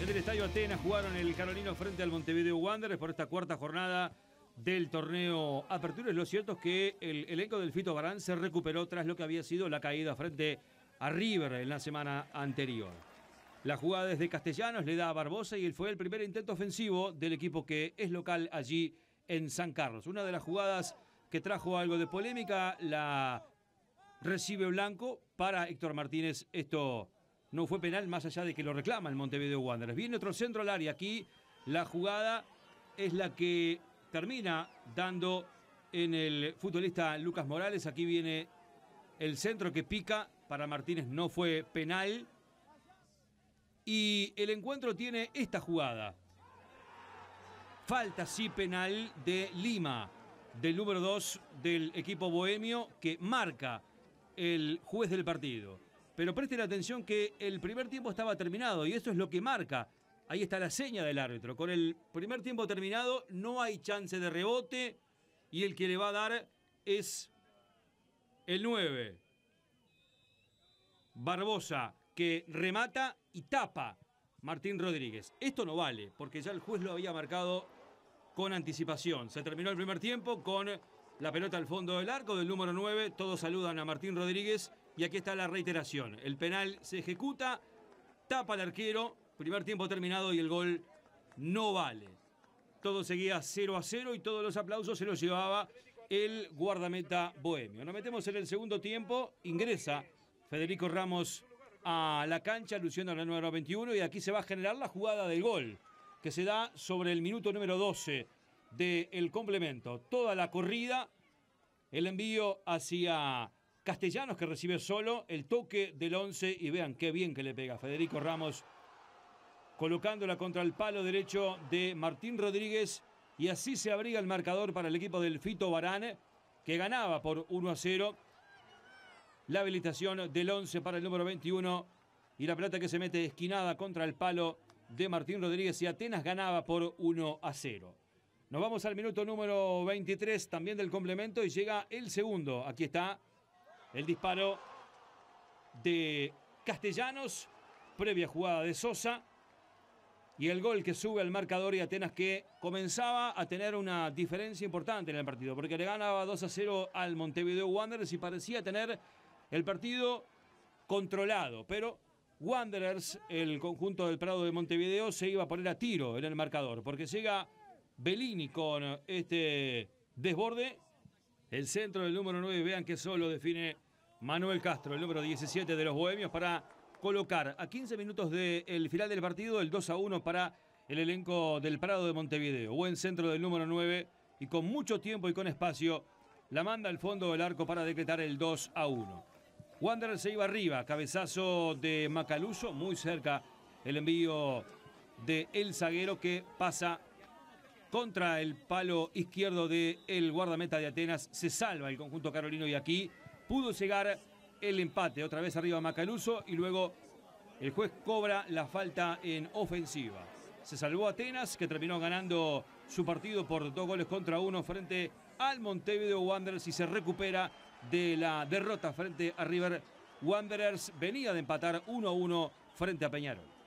En el Estadio Atenas jugaron el Carolino frente al Montevideo Wanderers por esta cuarta jornada del torneo Apertura. Lo cierto es que el elenco del Fito Barán se recuperó tras lo que había sido la caída frente a River en la semana anterior. La jugada desde Castellanos le da a Barbosa y él fue el primer intento ofensivo del equipo que es local allí en San Carlos. Una de las jugadas que trajo algo de polémica la recibe Blanco para Héctor Martínez. Esto no fue penal más allá de que lo reclama el Montevideo Wanderers. Viene otro centro al área. Aquí la jugada es la que termina dando en el futbolista Lucas Morales. Aquí viene el centro que pica para Martínez. No fue penal. Y el encuentro tiene esta jugada. Falta sí penal de Lima, del número 2 del equipo bohemio que marca el juez del partido. Pero presten atención que el primer tiempo estaba terminado y eso es lo que marca. Ahí está la seña del árbitro. Con el primer tiempo terminado no hay chance de rebote y el que le va a dar es el 9. Barbosa, que remata y tapa Martín Rodríguez. Esto no vale, porque ya el juez lo había marcado con anticipación. Se terminó el primer tiempo con la pelota al fondo del arco del número 9. Todos saludan a Martín Rodríguez y aquí está la reiteración. El penal se ejecuta, tapa el arquero, primer tiempo terminado y el gol no vale. Todo seguía 0 a 0 y todos los aplausos se los llevaba el guardameta bohemio. Nos metemos en el segundo tiempo, ingresa Federico Ramos a la cancha, a la número 21 y aquí se va a generar la jugada del gol que se da sobre el minuto número 12 del complemento. Toda la corrida, el envío hacia Castellanos que recibe solo el toque del 11 y vean qué bien que le pega Federico Ramos colocándola contra el palo derecho de Martín Rodríguez y así se abriga el marcador para el equipo del Fito Barán que ganaba por 1 a 0 la habilitación del 11 para el número 21 y la plata que se mete esquinada contra el palo de Martín Rodríguez y Atenas ganaba por 1 a 0. Nos vamos al minuto número 23 también del complemento y llega el segundo. Aquí está el disparo de Castellanos, previa jugada de Sosa. Y el gol que sube al marcador y Atenas que comenzaba a tener una diferencia importante en el partido, porque le ganaba 2 a 0 al Montevideo Wanderers y parecía tener el partido controlado. Pero Wanderers, el conjunto del Prado de Montevideo, se iba a poner a tiro en el marcador, porque llega Bellini con este desborde. El centro del número 9, vean que solo define Manuel Castro, el número 17 de los Bohemios, para colocar a 15 minutos del final del partido el 2 a 1 para el elenco del Prado de Montevideo. Buen centro del número 9 y con mucho tiempo y con espacio la manda al fondo del arco para decretar el 2 a 1. Wanderer se iba arriba, cabezazo de Macaluso, muy cerca el envío de El Zaguero que pasa contra el palo izquierdo de el guardameta de Atenas. Se salva el conjunto carolino y aquí pudo llegar el empate. Otra vez arriba Macaluso y luego el juez cobra la falta en ofensiva. Se salvó Atenas, que terminó ganando su partido por dos goles contra uno frente al Montevideo Wanderers y se recupera de la derrota frente a River Wanderers. Venía de empatar 1 a 1 frente a Peñarol.